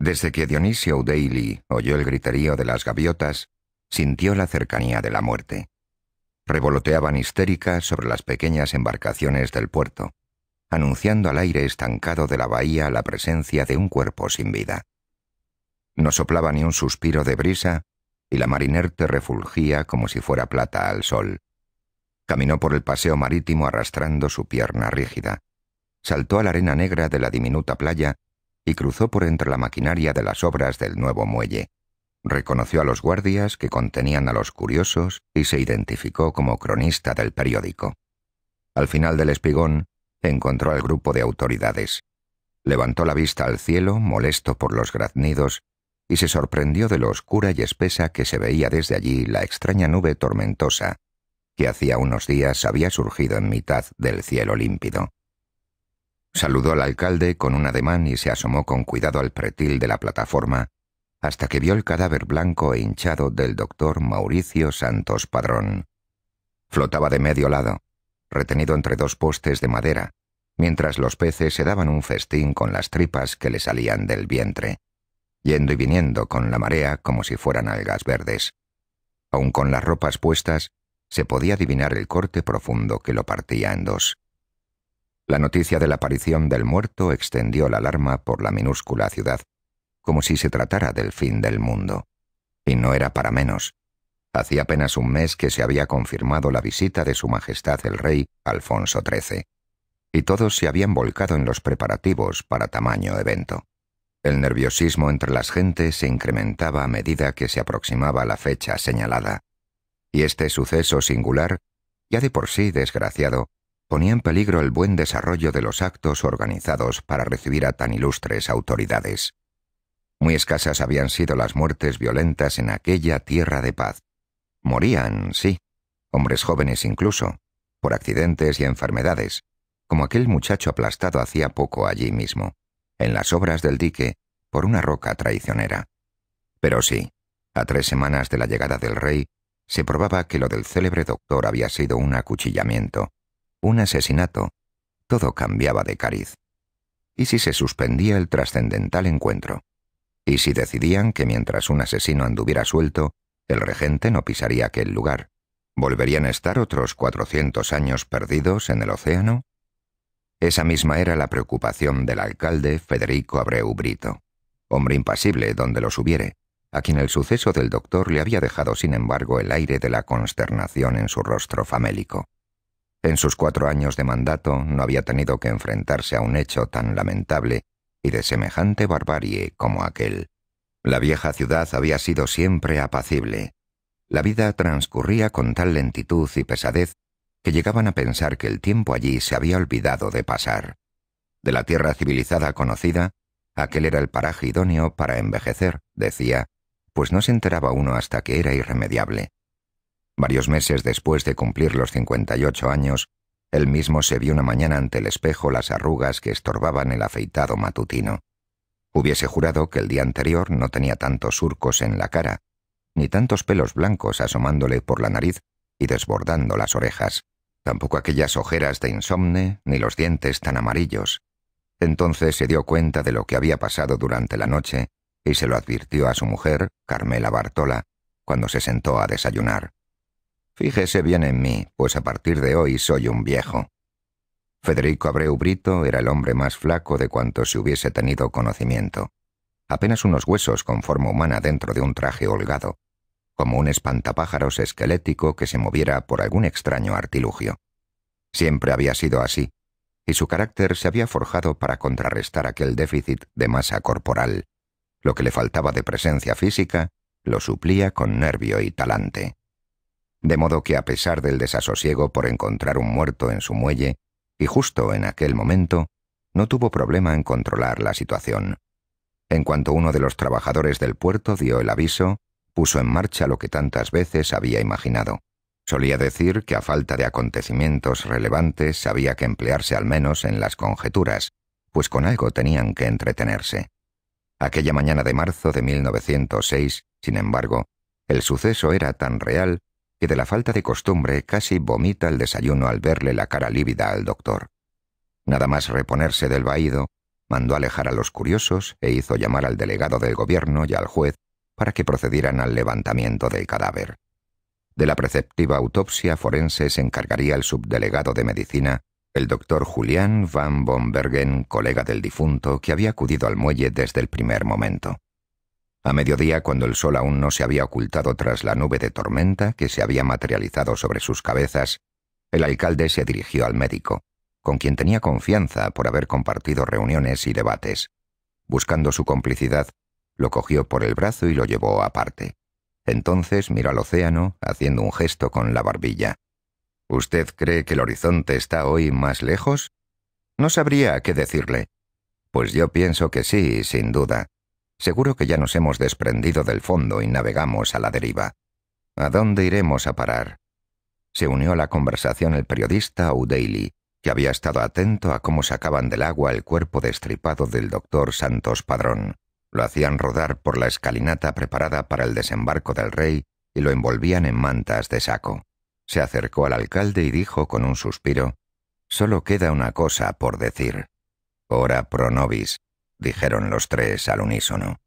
Desde que Dionisio Daly oyó el griterío de las gaviotas, sintió la cercanía de la muerte. Revoloteaban histéricas sobre las pequeñas embarcaciones del puerto, anunciando al aire estancado de la bahía la presencia de un cuerpo sin vida. No soplaba ni un suspiro de brisa y la marinerte refulgía como si fuera plata al sol. Caminó por el paseo marítimo arrastrando su pierna rígida. Saltó a la arena negra de la diminuta playa y cruzó por entre la maquinaria de las obras del nuevo muelle. Reconoció a los guardias que contenían a los curiosos y se identificó como cronista del periódico. Al final del espigón, encontró al grupo de autoridades. Levantó la vista al cielo, molesto por los graznidos, y se sorprendió de lo oscura y espesa que se veía desde allí la extraña nube tormentosa que hacía unos días había surgido en mitad del cielo límpido. Saludó al alcalde con un ademán y se asomó con cuidado al pretil de la plataforma hasta que vio el cadáver blanco e hinchado del doctor Mauricio Santos Padrón. Flotaba de medio lado, retenido entre dos postes de madera, mientras los peces se daban un festín con las tripas que le salían del vientre, yendo y viniendo con la marea como si fueran algas verdes. Aun con las ropas puestas, se podía adivinar el corte profundo que lo partía en dos. La noticia de la aparición del muerto extendió la alarma por la minúscula ciudad, como si se tratara del fin del mundo. Y no era para menos. Hacía apenas un mes que se había confirmado la visita de Su Majestad el Rey Alfonso XIII, y todos se habían volcado en los preparativos para tamaño evento. El nerviosismo entre las gentes se incrementaba a medida que se aproximaba la fecha señalada, y este suceso singular, ya de por sí desgraciado, ponía en peligro el buen desarrollo de los actos organizados para recibir a tan ilustres autoridades. Muy escasas habían sido las muertes violentas en aquella tierra de paz. Morían, sí, hombres jóvenes incluso, por accidentes y enfermedades, como aquel muchacho aplastado hacía poco allí mismo, en las obras del dique, por una roca traicionera. Pero sí, a tres semanas de la llegada del rey, se probaba que lo del célebre doctor había sido un acuchillamiento, un asesinato, todo cambiaba de cariz. ¿Y si se suspendía el trascendental encuentro? ¿Y si decidían que mientras un asesino anduviera suelto, el regente no pisaría aquel lugar? ¿Volverían a estar otros cuatrocientos años perdidos en el océano? Esa misma era la preocupación del alcalde Federico Abreu Brito, hombre impasible donde los hubiere, a quien el suceso del doctor le había dejado sin embargo el aire de la consternación en su rostro famélico. En sus cuatro años de mandato no había tenido que enfrentarse a un hecho tan lamentable y de semejante barbarie como aquel. La vieja ciudad había sido siempre apacible. La vida transcurría con tal lentitud y pesadez que llegaban a pensar que el tiempo allí se había olvidado de pasar. De la tierra civilizada conocida, aquel era el paraje idóneo para envejecer, decía, pues no se enteraba uno hasta que era irremediable. Varios meses después de cumplir los 58 años, él mismo se vio una mañana ante el espejo las arrugas que estorbaban el afeitado matutino. Hubiese jurado que el día anterior no tenía tantos surcos en la cara, ni tantos pelos blancos asomándole por la nariz y desbordando las orejas, tampoco aquellas ojeras de insomne, ni los dientes tan amarillos. Entonces se dio cuenta de lo que había pasado durante la noche y se lo advirtió a su mujer, Carmela Bartola, cuando se sentó a desayunar. Fíjese bien en mí, pues a partir de hoy soy un viejo. Federico Abreu Brito era el hombre más flaco de cuanto se hubiese tenido conocimiento. Apenas unos huesos con forma humana dentro de un traje holgado, como un espantapájaros esquelético que se moviera por algún extraño artilugio. Siempre había sido así, y su carácter se había forjado para contrarrestar aquel déficit de masa corporal. Lo que le faltaba de presencia física lo suplía con nervio y talante de modo que a pesar del desasosiego por encontrar un muerto en su muelle, y justo en aquel momento, no tuvo problema en controlar la situación. En cuanto uno de los trabajadores del puerto dio el aviso, puso en marcha lo que tantas veces había imaginado. Solía decir que a falta de acontecimientos relevantes había que emplearse al menos en las conjeturas, pues con algo tenían que entretenerse. Aquella mañana de marzo de 1906, sin embargo, el suceso era tan real y de la falta de costumbre casi vomita el desayuno al verle la cara lívida al doctor. Nada más reponerse del vaído, mandó alejar a los curiosos e hizo llamar al delegado del gobierno y al juez para que procedieran al levantamiento del cadáver. De la preceptiva autopsia forense se encargaría el subdelegado de medicina, el doctor Julián van Bombergen, colega del difunto, que había acudido al muelle desde el primer momento. A mediodía, cuando el sol aún no se había ocultado tras la nube de tormenta que se había materializado sobre sus cabezas, el alcalde se dirigió al médico, con quien tenía confianza por haber compartido reuniones y debates. Buscando su complicidad, lo cogió por el brazo y lo llevó aparte. Entonces miró al océano, haciendo un gesto con la barbilla. ¿Usted cree que el horizonte está hoy más lejos? No sabría qué decirle. Pues yo pienso que sí, sin duda. Seguro que ya nos hemos desprendido del fondo y navegamos a la deriva. ¿A dónde iremos a parar? Se unió a la conversación el periodista O'Daly, que había estado atento a cómo sacaban del agua el cuerpo destripado del doctor Santos Padrón. Lo hacían rodar por la escalinata preparada para el desembarco del rey y lo envolvían en mantas de saco. Se acercó al alcalde y dijo con un suspiro, Solo queda una cosa por decir. Ora pro nobis dijeron los tres al unísono.